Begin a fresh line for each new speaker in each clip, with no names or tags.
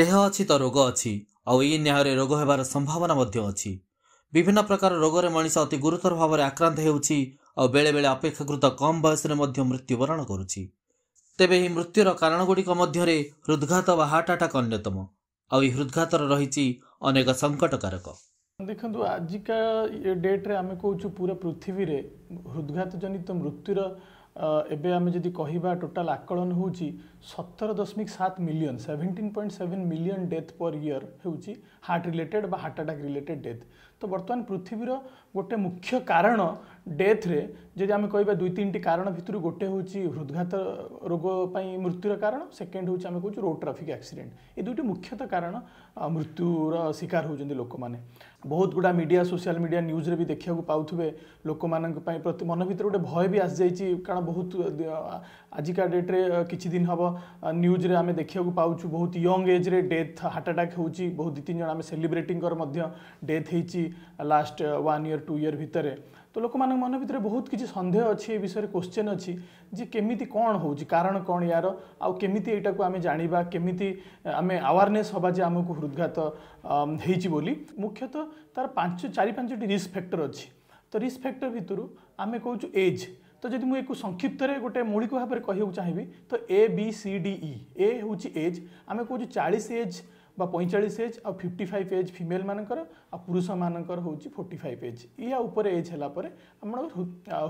ଦେହ ଅଛି ତ ରୋଗ ଅଛି ଆଉ ଏଇ ନ୍ୟାୟରେ ରୋଗ ହେବାର ସମ୍ଭାବନା ମଧ୍ୟ ଅଛି ବିଭିନ୍ନ ପ୍ରକାର ରୋଗରେ ମଣିଷ ଅତି ଗୁରୁତର ଭାବରେ ଆକ୍ରାନ୍ତ ହେଉଛି ଆଉ ବେଳେବେଳେ ଅପେକ୍ଷାକୃତ କମ୍ ବୟସରେ ମଧ୍ୟ ମୃତ୍ୟୁବରଣ କରୁଛି ତେବେ ଏହି ମୃତ୍ୟୁର କାରଣ ଗୁଡ଼ିକ ମଧ୍ୟରେ ହୃଦ୍ଘାତ ବା ହାର୍ଟ ଆଟାକ୍ ଅନ୍ୟତମ ଆଉ ଏହି ହୃଦ୍ଘାତର ରହିଛି ଅନେକ ସଙ୍କଟକାରକ
ଦେଖନ୍ତୁ ଆଜିକା ଡେଟ୍ରେ ଆମେ କହୁଛୁ ପୁରା ପୃଥିବୀରେ ହୃଦ୍ଘାତ ଜନିତ ମୃତ୍ୟୁର ଏବେ ଆମେ ଯଦି କହିବା ଟୋଟାଲ ଆକଳନ ହେଉଛି ସତର ଦଶମିକ ସାତ million seventeen point seven million death per year ହେଉଛି ହାର୍ଟ ରିଲେଟେଡ଼୍ ବା ହାର୍ଟ ଆଟାକ୍ ରିଲେଟେଡ଼ ଡେଥ୍ তো বর্তমান পৃথিবীর গোটে মুখ্য কারণ ডেথ্রে যদি আমি কহবা দুই তিনটি কারণ ভিতর গোটে হচ্ছে হৃদঘাত রোগ পাই মৃত্যুর কারণ সেকেন্ড হচ্ছে আমি কହୁଛୁ রোড ট্রাফিক আক্সিডেন্ট এই দুইটি মুখ্যতঃ কারণ মৃত্যুর শিকার হচ্ছেন লোক মানে ବହୁତ ଗୁଡ଼ା ମିଡ଼ିଆ ସୋସିଆଲ ମିଡ଼ିଆ ନ୍ୟୁଜ୍ରେ ବି ଦେଖିବାକୁ ପାଉଥିବେ ଲୋକମାନଙ୍କ ପାଇଁ ପ୍ରତି ମନ ଭିତରେ ଗୋଟେ ଭୟ ବି ଆସିଯାଇଛି କାରଣ ବହୁତ ଆଜିକା ଡେଟ୍ରେ କିଛି ଦିନ ହେବ ନ୍ୟୁଜ୍ରେ ଆମେ ଦେଖିବାକୁ ପାଉଛୁ ବହୁତ ୟଙ୍ଗ ଏଜ୍ରେ ଡେଥ୍ ହାର୍ଟ ଆଟାକ୍ ହେଉଛି ବହୁତ ଦୁଇ ତିନି ଜଣ ଆମେ ସେଲିବ୍ରିଟିଙ୍କର ମଧ୍ୟ ଡେଥ୍ ହେଇଛି last one year two year ভিতরে তো ଲୋକମାନଙ୍କ ମନ ଭିତରେ ବହୁତ କିଛି ସନ୍ଦେହ ଅଛି ଏ ବିଷୟରେ କୋଶ୍ଚେନ୍ ଅଛି ଯେ କେମିତି କ'ଣ ହେଉଛି କାରଣ କ'ଣ ୟାର ଆଉ କେମିତି ଏଇଟାକୁ ଆମେ ଜାଣିବା କେମିତି ଆମେ ଆୱାରନେସ୍ ହେବା ଯେ ଆମକୁ ହୃଦଘାତ ହେଇଛି ବୋଲି ମୁଖ୍ୟତଃ ତା'ର ପାଞ୍ଚ ଚାରି ପାଞ୍ଚଟି ରିସ୍କ ଫ୍ୟାକ୍ଟର ଅଛି ତ ରିସ୍କ ଫ୍ୟାକ୍ଟର ଭିତରୁ ଆମେ କହୁଛୁ ଏଜ୍ ତ ଯଦି ମୁଁ ଏକୁ ସଂକ୍ଷିପ୍ତରେ ଗୋଟେ ମୌଳିକ ଭାବରେ କହିବାକୁ ଚାହିଁବି ତ ଏ ବି ସି ଡି ଇ ଏ ହେଉଛି ଏଜ୍ ଆମେ କହୁଛୁ ଚାଳିଶ ଏଜ୍ বা পঁয়চাশ age fifty five age female মানকর আুষ মানকর হচ্ছে ফোর্টি ফাইভ এজ ইয়া উপরে এজ হলাপরে আমার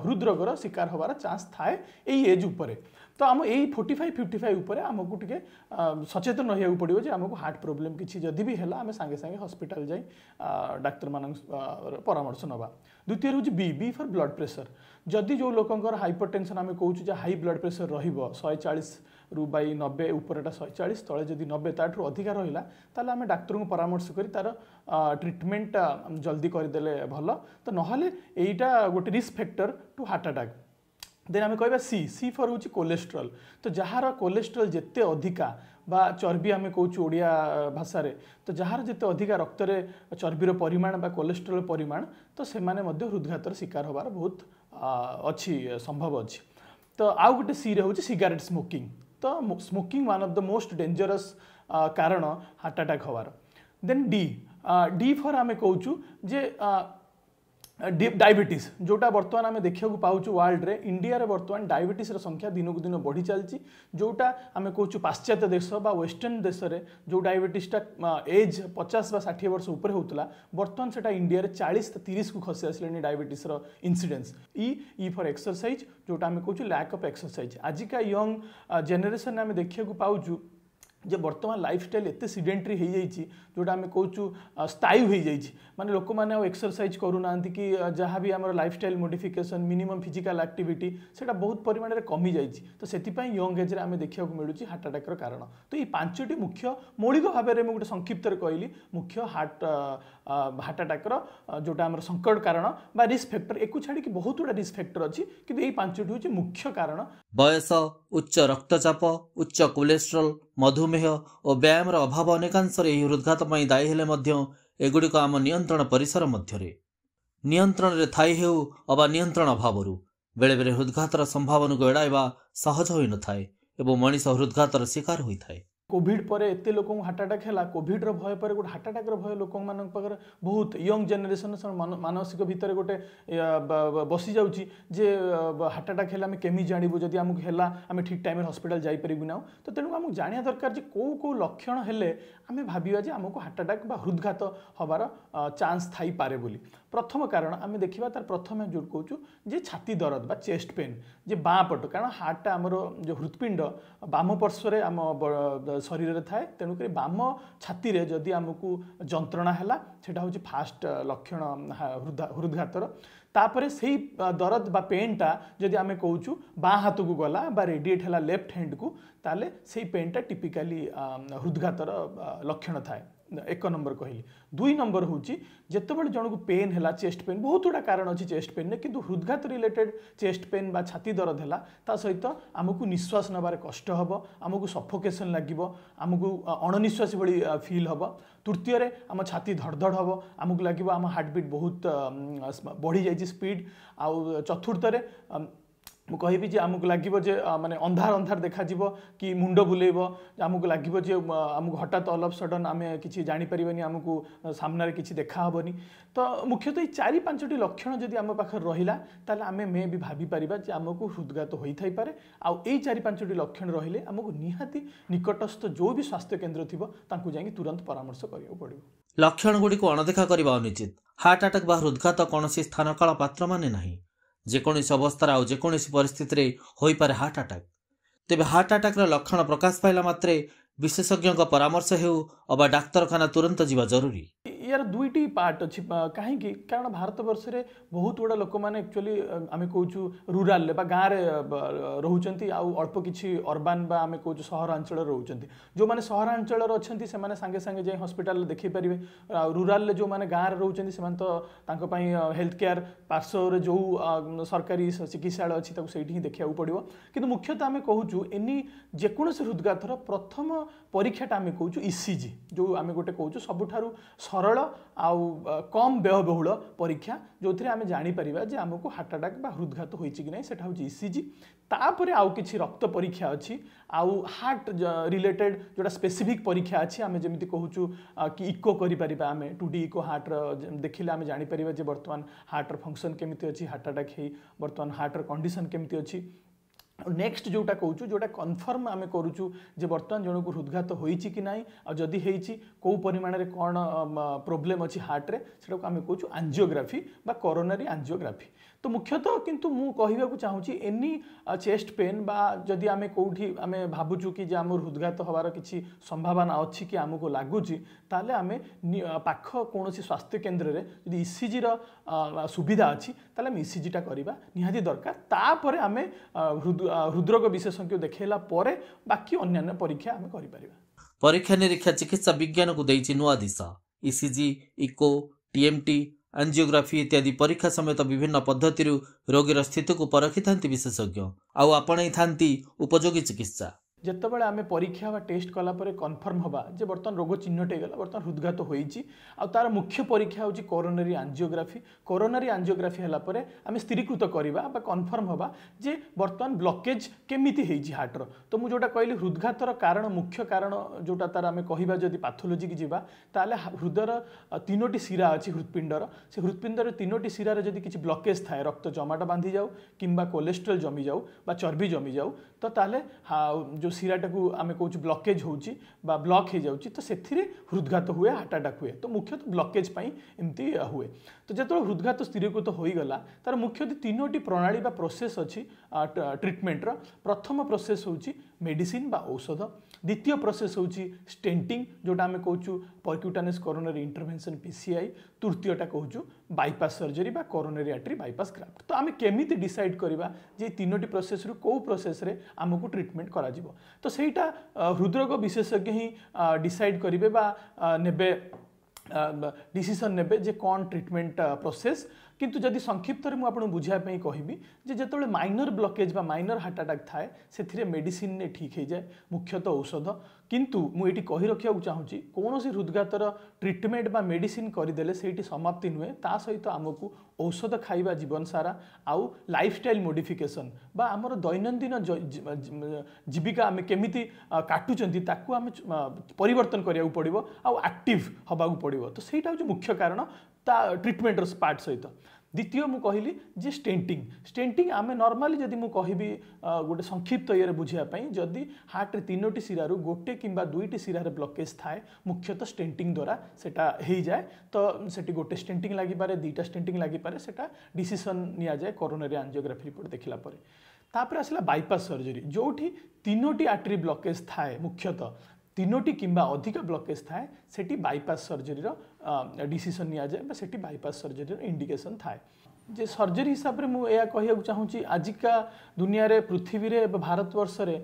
হৃদরোগর শিকার হবার চান্স থাকে এই এজ উপরে তো আম এই ফোর্টি ফাইভ ফিফটি ফাইভ উপরে আমি টিকে সচেতন রহবাকে পড়ব যে আমি হার্ট প্রোবলেম কিছু যদি বি হল আমি সাংে সাংে হসপিটাল যাই ডাক্তার মান পরামর্শ নেওয়া দ্বিতীয় হচ্ছে B B for blood pressure যদি যে লোকর হাইপরটেনশন আমি কৌছু যে হাই ব্লড প্রেসর রহব শহে চাশ বাই নবে উপরেটা শহে চাশ তলে যদি নবে তাঠার অধিকা রহিলা তাহলে আমি ডাক্তার পরামর্শ করে তার ট্রিটমেন্টটা জলদি করেদেলে ভাল তো নহলে এইটা গোটে risk factor to heart attack then আমি কহবা সি সি ফর হচ্ছে কোলেস্ট্রল তো যাহার কোলেস্ট্রল যেতে অধিকা বা চর্বি আমি কৌছু ওড়িয়া ভাষায় তো যাহার যেতে অধিকা রক্তরে চর্বির পরিমাণ বা কোলেস্ট্রল পরিমাণ তো সেমানে মধ্যে হৃদঘাতর শিকার হবার বহুত অছি সম্ভব অছি তো আউ গোটে সিরে হচ্ছে সিগারেট স্মোকিং तो smoking one of the most dangerous कारण हार्ट आटाक हवार देन डी डी फॉर आम कौ जे uh, ডায়াবেটিস যেটা বর্তমান আমি দেখা পাচ্ছু ওয়ার্ল্ডে ইন্ডিয়ার বর্তমান ডায়াবেটিসর সংখ্যা দিনক দিন বড়ি চালছি যেটা আমি কৌছু পাশ্চাত্য দেশ বা ওয়েস্টর্ন দেশে যে ডায়াবেটিসটা এজ পচাশ বা ষাঠিয়ে বর্ষ উপরে হোলা বর্তমান সেটা ইন্ডিয়ার চাশ তিরিশ কু খসি আসলে ডায়াবেটিসর incidence E E for exercise যেটা আমি কৌছু ল্যাক অফ এক্সরসাইজ আজিকা ইয়ং জেনেসন আমি দেখা পাচ্ছু যে বর্তমান লাইফষ্টাইল এত সিডেন্টারি হয়ে যাই যেটা আমি কৌছু স্থায়ী হয়ে যাই মানে লোক মানে এক্সরসাইজ করু না কি যাহা বি আমার lifestyle modification minimum physical activity সেটা বহু পরিমাণে কমি যাই তো সেপাই ইয়ং এজ্রে আমি দেখা মিলুছি হার্ট আটাকর কারণ তো এই পাঁচটি মুখ্য মৌলিক ভাবে আমি গোটে সংক্ষিপ্তরে কহিলি মুখ্য হার্ট হার্ট আটাকর যেটা আমার সংকট কারণ বা রিস্ক ফ্যাক্টর একু ছাড়ি বহুত গুড়া রিস্ক ফ্যাক্টর অনেক কিন্তু এই পাঁচটি হচ্ছে মুখ্য কারণ
ବୟସ ଉଚ୍ଚ ରକ୍ତଚାପ ଉଚ୍ଚ କୋଲେଷ୍ଟ୍ରଲ ମଧୁମେହ ଓ ବ୍ୟାୟାମର ଅଭାବ ଅନେକାଂଶରେ ଏହି ହୃଦ୍ଘାତ ପାଇଁ ଦାୟୀ ହେଲେ ମଧ୍ୟ ଏଗୁଡ଼ିକ ଆମ ନିୟନ୍ତ୍ରଣ ପରିସର ମଧ୍ୟରେ ନିୟନ୍ତ୍ରଣରେ ଥାଇ ହେଉ ଅବା ନିୟନ୍ତ୍ରଣ ଅଭାବରୁ ବେଳେବେଳେ ହୃଦ୍ଘାତର ସମ୍ଭାବନାକୁ ଏଡ଼ାଇବା ସହଜ ହୋଇନଥାଏ ଏବଂ ମଣିଷ ହୃଦ୍ଘାତର ଶିକାର ହୋଇଥାଏ
কোভিড পরে এতে লোক হার্ট আটাক হল কোভিডর ভয় পরে গোটে হার্ট আটাকর ভয় লোক পাখে বহুত ইয়ং জেনেসন মানসিক ভিতরে গোটে বসি যাচ্ছি যে হার্ট আটাক হলে আমি কেমি জাঁবু যদি আমি হল আমি ঠিক টাইমে হসপিটাল যাইপারু না তো তেমন আমি জাঁয়া দরকার যে কেউ কেউ লক্ষণ হলে আমি ভাবিবা যে আমি হার্ট আটাক বা হৃদঘাত হবার চান্স থাইপারে বলে ପ୍ରଥମ କାରଣ ଆମେ ଦେଖିବା ତାର ପ୍ରଥମେ ଯେଉଁଠୁ କହୁଛୁ ଯେ ଛାତି ଦରଦ ବା ଚେଷ୍ଟ ପେନ୍ ଯେ ବାଁ ପଟ କାରଣ ହାର୍ଟଟା ଆମର ଯେଉଁ ହୃତ୍ପିଣ୍ଡ ବାମ ପାର୍ଶ୍ୱରେ ଆମ ଶରୀରରେ ଥାଏ ତେଣୁକରି ବାମ ଛାତିରେ ଯଦି ଆମକୁ ଯନ୍ତ୍ରଣା ହେଲା ସେଇଟା ହେଉଛି ଫାଷ୍ଟ ଲକ୍ଷଣ ହୃଦଘାତର ତାପରେ ସେଇ ଦରଦ ବା ପେନ୍ଟା ଯଦି ଆମେ କହୁଛୁ ବାଁ ହାତକୁ ଗଲା ବା ରେଡିଏଟ୍ ହେଲା ଲେଫ୍ଟ ହ୍ୟାଣ୍ଡକୁ ତାହେଲେ ସେଇ ପେନ୍ଟା ଟିପିକାଲି ହୃଦଘାତର ଲକ୍ଷଣ ଥାଏ ଏକ ନମ୍ବର କହିଲି ଦୁଇ ନମ୍ବର ହେଉଛି ଯେତେବେଳେ ଜଣକୁ ପେନ୍ ହେଲା ଚେଷ୍ଟ ପେନ୍ ବହୁତ ଗୁଡ଼ା କାରଣ ଅଛି ଚେଷ୍ଟ ପେନ୍ରେ କିନ୍ତୁ ହୃଦଘାତ ରିଲେଟେଡ୍ ଚେଷ୍ଟ ପେନ୍ ବା ଛାତି ଦରଦ ହେଲା ତା ସହିତ ଆମକୁ ନିଶ୍ୱାସ ନେବାରେ କଷ୍ଟ ହେବ ଆମକୁ ସଫୋକେସନ୍ ଲାଗିବ ଆମକୁ ଅଣନିଶ୍ୱାସ ଭଳି ଫିଲ୍ ହେବ ତୃତୀୟରେ ଆମ ଛାତି ଧଡ଼ଧଡ଼ ହେବ ଆମକୁ ଲାଗିବ ଆମ ହାର୍ଟବିଟ୍ ବହୁତ ବଢ଼ିଯାଇଛି ସ୍ପିଡ଼୍ ଆଉ ଚତୁର୍ଥରେ ମୁଁ କହିବି ଯେ ଆମକୁ ଲାଗିବ ଯେ ମାନେ ଅନ୍ଧାର ଅନ୍ଧାର ଦେଖାଯିବ କି ମୁଣ୍ଡ ବୁଲେଇବ ଆମକୁ ଲାଗିବ ଯେ ଆମକୁ ହଠାତ୍ ଅଲ୍ ଅଫ୍ ସଡ଼ନ୍ ଆମେ କିଛି ଜାଣିପାରିବାନି ଆମକୁ ସାମ୍ନାରେ କିଛି ଦେଖା ହେବନି ତ ମୁଖ୍ୟତଃ ଏଇ ଚାରି ପାଞ୍ଚଟି ଲକ୍ଷଣ ଯଦି ଆମ ପାଖରେ ରହିଲା ତାହେଲେ ଆମେ ମେ ବି ଭାବିପାରିବା ଯେ ଆମକୁ ହୃଦଘାତ ହୋଇଥାଇପାରେ ଆଉ ଏଇ ଚାରି ପାଞ୍ଚଟି ଲକ୍ଷଣ ରହିଲେ ଆମକୁ ନିହାତି ନିକଟସ୍ଥ ଯେଉଁ ବି ସ୍ୱାସ୍ଥ୍ୟ କେନ୍ଦ୍ର ଥିବ ତାଙ୍କୁ ଯାଇକି ତୁରନ୍ତ ପରାମର୍ଶ କରିବାକୁ ପଡ଼ିବ
ଲକ୍ଷଣଗୁଡ଼ିକୁ ଅଣଦେଖା କରିବା ଅନୁଚିତ ହାର୍ଟ ଆଟାକ୍ ବା ହୃଦଘାତ କୌଣସି ସ୍ଥାନକାଳ ପାତ୍ର ମାନେ ନାହିଁ ଯେକୌଣସି ଅବସ୍ଥାରେ ଆଉ ଯେକୌଣସି ପରିସ୍ଥିତିରେ ହୋଇପାରେ ହାର୍ଟ ଆଟାକ୍ ତେବେ ହାର୍ଟ ଆଟାକ୍ର ଲକ୍ଷଣ ପ୍ରକାଶ ପାଇଲା ମାତ୍ରେ ବିଶେଷଜ୍ଞଙ୍କ ପରାମର୍ଶ ହେଉ ଅବା ଡାକ୍ତରଖାନା ତୁରନ୍ତ ଯିବା ଜରୁରୀ
यार दुईटी पार्ट अच्छी कहीं कारण भारत में बहुत गुड़ा लोक मैंने एक्चुअली आम कौच रूराल गाँव में आउ अल्प किसी अरबान आम कौचु सहरांचल रोचान जो मैंने सहरांचल अच्छा से सांगे सांगे जाए हस्पिटाल देख पारे रूराल जो मैंने गाँव में रोचे तो हेल्थ केयार पार्श्वर जो सरकारी चिकित्सा अच्छी से देखा पड़ो कि मुख्यतः आम कौ एनी जेको हृदगाथर प्रथम परीक्षाटा आम इसी जी जो आम गोटे कौ सबुठ सरल आ कम व्ययबहु परीक्षा जो थे आम जापर जे आमको हार्ट आटाक हृदघात हो ना से इसीजी तापर आउ कि रक्त परीक्षा अच्छी आउ हार्ट रिलेटेड जो स्पेसीफिक परीक्षा अच्छी आम जमी कहूँ कि इको करें टू डी इको हार्ट देखने आम जापर जे बर्तमान हार्टर फंक्शन केमी अच्छी हार्ट आटाक बर्तमान हार्टर कंडीशन केमी अच्छी নেক্সট যেটা কৌছু যেটা কনফর্ম আমি করুছু যে বর্তমান জনক হৃদঘাত হয়েছি কি না যদি হয়েছি কেউ পরিমাণের কোণ প্রোবলেম অছি হার্টরে সেটা আমি কৌছু আঞ্জিওগ্রাফি বা করোনারি আঞ্জিওগ্রাফি তো ମୁଖ୍ୟତଃ କିନ୍ତୁ ମୁଁ କହିବାକୁ ଚାହୁଁଛି ଏନି ଚେଷ୍ଟ ପେନ୍ ବା ଯଦି ଆମେ କେଉଁଠି ଆମେ ଭାବୁଛୁ କି ଯେ ଆମର ହୃଦଘାତ ହେବାର କିଛି ସମ୍ଭାବନା ଅଛି କି ଆମକୁ ଲାଗୁଛି ତାହେଲେ ଆମେ ପାଖ କୌଣସି ସ୍ୱାସ୍ଥ୍ୟ କେନ୍ଦ୍ରରେ ଯଦି ଇସିଜିର ସୁବିଧା ଅଛି ତାହେଲେ ଆମେ ଇସିଜିଟା କରିବା ନିହାତି ଦରକାର ତାପରେ ଆମେ ହୃଦରୋଗ ବିଶେଷଜ୍ଞ ଦେଖାଇଲା ପରେ ବାକି ଅନ୍ୟାନ୍ୟ ପରୀକ୍ଷା ଆମେ କରିପାରିବା
ପରୀକ୍ଷା ନିରୀକ୍ଷା ଚିକିତ୍ସା ବିଜ୍ଞାନକୁ ଦେଇଛି ନୂଆ ଦିଶା ଇସିଜି ଇକୋ ଟିଏମ୍ଟି ଆଞ୍ଜିଓଗ୍ରାଫି ଇତ୍ୟାଦି ପରୀକ୍ଷା ସମେତ ବିଭିନ୍ନ ପଦ୍ଧତିରୁ ରୋଗୀର ସ୍ଥିତିକୁ ପରଖିଥାନ୍ତି ବିଶେଷଜ୍ଞ ଆଉ ଆପଣେଇଥାନ୍ତି ଉପଯୋଗୀ ଚିକିତ୍ସା
যেতবে আমি পরীক্ষা বা টেস্ট কলাপরে কনফর্ম হবা যে বর্তমান রোগ চিহ্নট হয়ে গেল বর্তমান হৃদঘাত হয়েছি আর মুখ্য পরীক্ষা হচ্ছে করোনারি আঞ্জিওগ্রাফি করোনারি আঞ্জিওগ্রাফি হলাপরে আমি স্থিরীকৃত করা বা কনফর্ম হবা যে বর্তমান ব্লকেজ কেমিতি হয়েছি হার্টর তো মু যেটা কহিলি হৃদঘাতর কারণ মুখ্য কারণ যেটা তার আমি কহবা যদি পাথোলোজি কি যা তাহলে হৃদয়র তিনোটি শিরা আছে হৃৎপিণ্ডর সে হৃৎপিণ্ডর তিনোটি শিরার যদি কিছু ব্লকেজ থাকে রক্ত জমাট বাঁধি যাও কিংবা কোলেস্ট্রল জমি যাও বা চর্বি জমি যাও তো তাহলে যে ଯେଉଁ ଶିରାଟାକୁ ଆମେ କହୁଛୁ ବ୍ଲକେଜ୍ ହେଉଛି ବା ବ୍ଲକ୍ ହୋଇଯାଉଛି ତ ସେଥିରେ ହୃଦଘାତ ହୁଏ ହାର୍ଟ ଆଟାକ୍ ହୁଏ ତ ମୁଖ୍ୟତଃ ବ୍ଲକେଜ୍ ପାଇଁ ଏମିତି ହୁଏ ତ ଯେତେବେଳେ ହୃଦଘାତ ସ୍ଥିରୀକୃତ ହୋଇଗଲା ତା'ର ମୁଖ୍ୟତଃ ତିନୋଟି ପ୍ରଣାଳୀ ବା ପ୍ରୋସେସ୍ ଅଛି ଟ୍ରିଟମେଣ୍ଟର ପ୍ରଥମ ପ୍ରୋସେସ୍ ହେଉଛି ମେଡ଼ିସିନ୍ ବା ଔଷଧ द्वितीय प्रोसेस हूँ स्टेटिंग जोटा आम कौ परक्यूटानस करोनर इंटरभेनसन पीसीआई तृतीयटा कौ bypass surgery coronary artery bypass graft तो आम केमी डिसाइड करवा तीनो प्रोसेस रू कौ प्रोसेस आमको ट्रिटमेंट कर तो सहीटा हृदरोग विशेषज्ञ ही डिसाइड करेंगे ने डसीसन ने कौन ट्रिटमेंट प्रोसेस কিন্তু যদি সংক্ষিপ্তরে মু আপনার বুঝাইয়া পাই কহিবি যে যেতবে মাইনর ব্লকেজ বা মাইনর হার্ট আটাক থাকে সেথিরে মেডিসিন নে ঠিক হয়ে যায় মুখ্যত ঔষধ কিন্তু মু এটি কহি রাখা চাহুছি কোণী হৃদঘাতর ট্রিটমেন্ট বা মেডিসিন করিদেলে সেইটি সমাপ্তি নুহে তা সহিত আমকু ଔଷଧ ଖାଇବା ଜୀବନସାରା ଆଉ ଲାଇଫଷ୍ଟାଇଲ୍ ମୋଡ଼ିଫିକେସନ୍ ବା ଆମର ଦୈନନ୍ଦିନ ଜୀବିକା ଆମେ କେମିତି କାଟୁଛନ୍ତି ତାକୁ ଆମେ ପରିବର୍ତ୍ତନ କରିବାକୁ ପଡ଼ିବ ଆଉ ଆକ୍ଟିଭ୍ ହେବାକୁ ପଡ଼ିବ ତ ସେଇଟା ହେଉଛି ମୁଖ୍ୟ କାରଣ তা ট্রিটমেন্টর পার্ট সহিত দ্বিতীয় মু কহিলি যে স্টেন্টিং স্টেন্টিং আমি নর্মালি যদি মু কহিবি গোটে সংক্ষিপ্ত ইয়ে বুঝিয়া পাই যদি হার্টরে তিনোটি শিরার গোটে কিংবা দুইটি শিরার ব্লকেজ থাকে মুখ্যত স্টেন্টিং দ্বারা সেটা হয়ে যায় তো সেটি গোটে স্টেন্টিং লাগিপারে দুইটা স্টেন্টিং লাগিপারে সেটা ডিসিশন নিয়া যায় করোনারি আঞ্জিওগ্রাফি রিপোর্ট দেখিলা পরে তাপরে আসলে বাইপাস সর্জরি যেটি তিনোটি আর্টেরি ব্লকেজ থাকে মুখ্যত ତିନୋଟି କିମ୍ବା ଅଧିକ ବ୍ଲକେଜ୍ ଥାଏ ସେଠି ବାଇପାସ୍ ସର୍ଜରୀର ଡିସିସନ୍ ନିଆଯାଏ ବା ସେଠି ବାଇପାସ୍ ସର୍ଜରୀର ଇଣ୍ଡିକେସନ୍ ଥାଏ ଯେ ସର୍ଜରୀ ହିସାବରେ ମୁଁ ଏହା କହିବାକୁ ଚାହୁଁଛି ଆଜିକା ଦୁନିଆରେ ପୃଥିବୀରେ ବା ଭାରତବର୍ଷରେ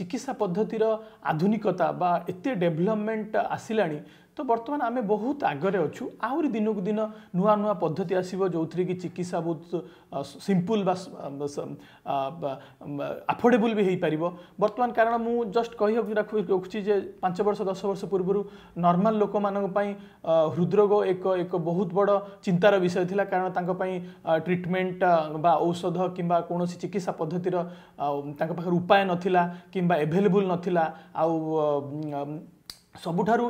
ଚିକିତ୍ସା ପଦ୍ଧତିର ଆଧୁନିକତା ବା ଏତେ ଡେଭଲପମେଣ୍ଟ ଆସିଲାଣି তো ବର୍ତ୍ତମାନ ଆମେ ବହୁତ ଆଗରେ ଅଛୁ ଆହୁରି ଦିନକୁ ଦିନ ନୂଆ ନୂଆ ପଦ୍ଧତି ଆସିବ ଯେଉଁଥିରେ କି ଚିକିତ୍ସା ବହୁତ ସିମ୍ପୁଲ୍ ବା ଆଫୋର୍ଡେବୁଲ୍ ବି ହେଇପାରିବ ବର୍ତ୍ତମାନ କାରଣ ମୁଁ ଜଷ୍ଟ କହିବାକୁ ରଖୁଛି ଯେ ପାଞ୍ଚ ବର୍ଷ ଦଶ ବର୍ଷ ପୂର୍ବରୁ ନର୍ମାଲ ଲୋକମାନଙ୍କ ପାଇଁ ହୃଦରୋଗ ଏକ ଏକ ବହୁତ ବଡ଼ ଚିନ୍ତାର ବିଷୟ ଥିଲା କାରଣ ତାଙ୍କ ପାଇଁ ଟ୍ରିଟମେଣ୍ଟ ବା ଔଷଧ କିମ୍ବା କୌଣସି ଚିକିତ୍ସା ପଦ୍ଧତିର ତାଙ୍କ ପାଖରେ ଉପାୟ ନଥିଲା କିମ୍ବା ଏଭେଲେବୁଲ୍ ନଥିଲା ଆଉ ସବୁଠାରୁ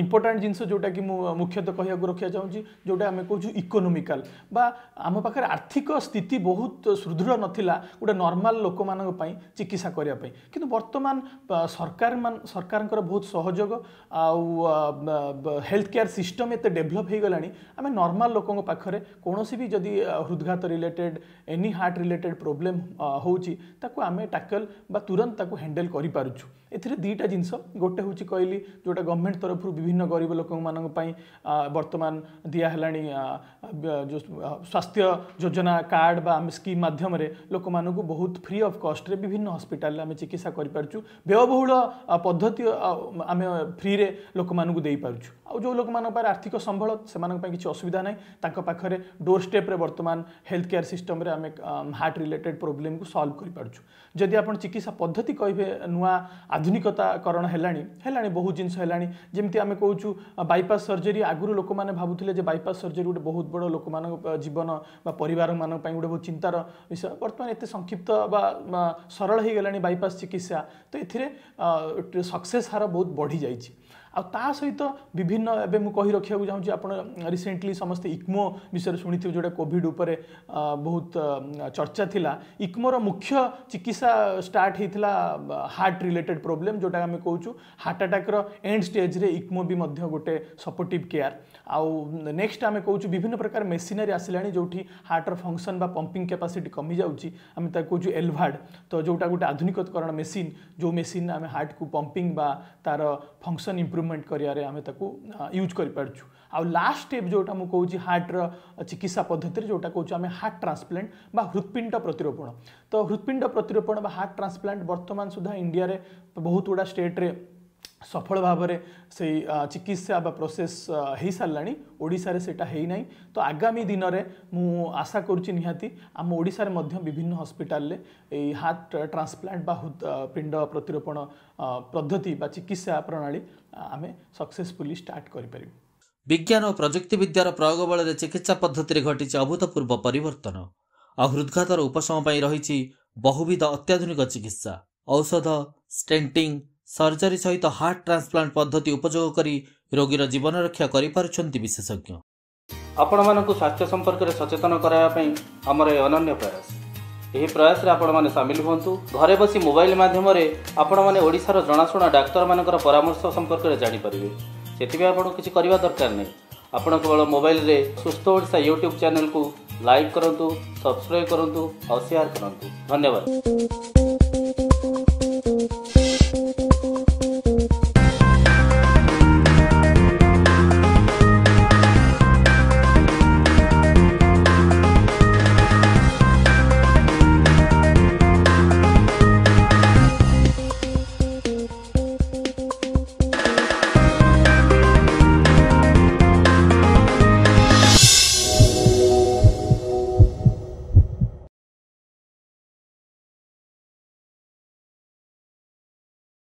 ଇମ୍ପୋର୍ଟାଣ୍ଟ ଜିନିଷ ଯେଉଁଟାକି ମୁଁ ମୁଖ୍ୟତଃ କହିବାକୁ ରଖିବାକୁ ଚାହୁଁଛି ଯେଉଁଟା ଆମେ କହୁଛୁ ଇକୋନୋମିକାଲ ବା ଆମ ପାଖରେ ଆର୍ଥିକ ସ୍ଥିତି ବହୁତ ସୁଦୃଢ଼ ନଥିଲା ଗୋଟେ ନର୍ମାଲ ଲୋକମାନଙ୍କ ପାଇଁ ଚିକିତ୍ସା କରିବା ପାଇଁ କିନ୍ତୁ ବର୍ତ୍ତମାନ ସରକାର ସରକାରଙ୍କର ବହୁତ ସହଯୋଗ ଆଉ ହେଲ୍ଥ କେୟାର ସିଷ୍ଟମ୍ ଏତେ ଡେଭଲପ୍ ହେଇଗଲାଣି ଆମେ ନର୍ମାଲ ଲୋକଙ୍କ ପାଖରେ କୌଣସି ବି ଯଦି ହୃଦଘାତ related any heart related problem ହେଉଛି ତାକୁ ଆମେ ଟ୍ୟାକଲ୍ ବା ତୁରନ୍ତ ତାକୁ ହ୍ୟାଣ୍ଡେଲ୍ କରିପାରୁଛୁ एटा जिनस गोटे हूँ कहली जोटा गवर्नमेंट तरफ विभिन्न गरीब लोक मानी बर्तमान दिहला जो स्वास्थ्य योजना कार्ड बा स्कीम मध्यम लोक मूँ बहुत फ्री अफ कस्ट्रे विभिन्न हस्पिटाल आम चिकित्सा करूँ व्ययबह पद्धति आम फ्री लोक मानूँ आज जो लोग आर्थिक संबल से किसी असुविधा नहीं पाखे डोर स्टेप्रे बर्तमान हेल्थ केयर सिस्टम आम हार्ट रिलेटेड प्रोब्लेम को सल्व करदी आप चिकित्सा पद्धति कहे नुआ আধুনিকতাকরণ হেলানি হেলানি বহু জিনিস হেলানি যেমি আমি কৌছু বাইপাস সর্জরি আগুর লোক মানে ভাবুলে যে বাইপাস সর্জরি গোটে বহু বড় লোক জীবন বা পরিবার মানুষ গোটে বহু চিন্তার বিষয় বর্তমানে এত সংক্ষিপ্ত বা সরল হয়ে গেল বাইপাস চিকিৎসা তো এতে সকসেস হার বহু বড়ি যাই ଆଉ ତା ସହିତ ବିଭିନ୍ନ ଏବେ ମୁଁ କହି ରଖିବାକୁ ଚାହୁଁଛି ଆପଣ ରିସେଣ୍ଟଲି ସମସ୍ତେ ଇକ୍ମୋ ବିଷୟରେ ଶୁଣିଥିବେ ଯେଉଁଟା କୋଭିଡ଼ ଉପରେ ବହୁତ ଚର୍ଚ୍ଚା ଥିଲା ଇକ୍ମୋର ମୁଖ୍ୟ ଚିକିତ୍ସା ଷ୍ଟାର୍ଟ ହେଇଥିଲା ହାର୍ଟ ରିଲେଟେଡ୍ ପ୍ରୋବ୍ଲେମ୍ ଯେଉଁଟା ଆମେ କହୁଛୁ ହାର୍ଟ ଆଟାକ୍ର ଏଣ୍ଡ ଷ୍ଟେଜ୍ରେ ଇକ୍ମୋ ବି ମଧ୍ୟ ଗୋଟେ ସପୋର୍ଟିଭ୍ କେୟାର ଆଉ ନେକ୍ସଟ ଆମେ କହୁଛୁ ବିଭିନ୍ନ ପ୍ରକାର ମେସିନାରୀ ଆସିଲାଣି ଯେଉଁଠି ହାର୍ଟର ଫଙ୍କସନ୍ ବା ପମ୍ପିଂ କ୍ୟାପାସିଟି କମିଯାଉଛି ଆମେ ତାକୁ କହୁଛୁ ଏଲଭାର୍ଡ଼ ତ ଯେଉଁଟା ଗୋଟେ ଆଧୁନିକକରଣ ମେସିନ୍ ଯେଉଁ ମେସିନ୍ ଆମେ ହାର୍ଟକୁ ପମ୍ପିଂ ବା ତାର ଫଙ୍କସନ୍ ଇମ୍ପ୍ରୁଭ୍ इम्प्रुवमेंट करें यूज कर पार्छ आ लास्ट स्टेप जो कौन कहूँ हार्टर चिकित्सा पद्धति जो कौन आम हार्ट ट्रांसप्लांट बा हृत्पिंड प्रतिरोपण तो हृत्पिंड प्रतिरोपण हार्ट ट्रांसप्लांट बर्तमान सुधा इंडिया रे बहुत गुड़ा स्टेट्रे ସଫଳ ଭାବରେ ସେଇ ଚିକିତ୍ସା ବା ପ୍ରୋସେସ୍ ହୋଇସାରିଲାଣି ଓଡ଼ିଶାରେ ସେଇଟା ହେଇନାହିଁ ତ ଆଗାମୀ ଦିନରେ ମୁଁ ଆଶା କରୁଛି ନିହାତି ଆମ ଓଡ଼ିଶାରେ ମଧ୍ୟ ବିଭିନ୍ନ ହସ୍ପିଟାଲରେ ଏଇ ହାର୍ଟ ଟ୍ରାନ୍ସପ୍ଲାଣ୍ଟ ବା ପିଣ୍ଡ ପ୍ରତିରୋପଣ ପଦ୍ଧତି ବା ଚିକିତ୍ସା ପ୍ରଣାଳୀ ଆମେ ସକ୍ସେସଫୁଲି ଷ୍ଟାର୍ଟ କରିପାରିବୁ
ବିଜ୍ଞାନ ଓ ପ୍ରଯୁକ୍ତିବିଦ୍ୟାର ପ୍ରୟୋଗ ବଳରେ ଚିକିତ୍ସା ପଦ୍ଧତିରେ ଘଟିଛି ଅଭୂତପୂର୍ବ ପରିବର୍ତ୍ତନ ଆଉ ହୃଦ୍ଘାତର ଉପଶମ ପାଇଁ ରହିଛି ବହୁବିଧ ଅତ୍ୟାଧୁନିକ ଚିକିତ୍ସା ଔଷଧ ଷ୍ଟେଣ୍ଟିଂ ସର୍ଜରୀ ସହିତ ହାର୍ଟ ଟ୍ରାନ୍ସପ୍ଲାଣ୍ଟ ପଦ୍ଧତି ଉପଯୋଗ କରି ରୋଗୀର ଜୀବନ ରକ୍ଷା କରିପାରୁଛନ୍ତି ବିଶେଷଜ୍ଞ ଆପଣମାନଙ୍କୁ ସ୍ୱାସ୍ଥ୍ୟ ସମ୍ପର୍କରେ ସଚେତନ କରାଇବା ପାଇଁ ଆମର ଏହି ଅନନ୍ୟ ପ୍ରୟାସ ଏହି ପ୍ରୟାସରେ ଆପଣମାନେ ସାମିଲ ହୁଅନ୍ତୁ ଘରେ ବସି ମୋବାଇଲ ମାଧ୍ୟମରେ ଆପଣମାନେ ଓଡ଼ିଶାର ଜଣାଶୁଣା ଡାକ୍ତରମାନଙ୍କର ପରାମର୍ଶ ସମ୍ପର୍କରେ ଜାଣିପାରିବେ ସେଥିପାଇଁ ଆପଣ କିଛି କରିବା ଦରକାର ନାହିଁ ଆପଣ କେବଳ ମୋବାଇଲରେ ସୁସ୍ଥ ଓଡ଼ିଶା ୟୁଟ୍ୟୁବ୍ ଚ୍ୟାନେଲକୁ ଲାଇକ୍ କରନ୍ତୁ ସବସ୍କ୍ରାଇବ୍ କରନ୍ତୁ ଆଉ ସେୟାର କରନ୍ତୁ ଧନ୍ୟବାଦ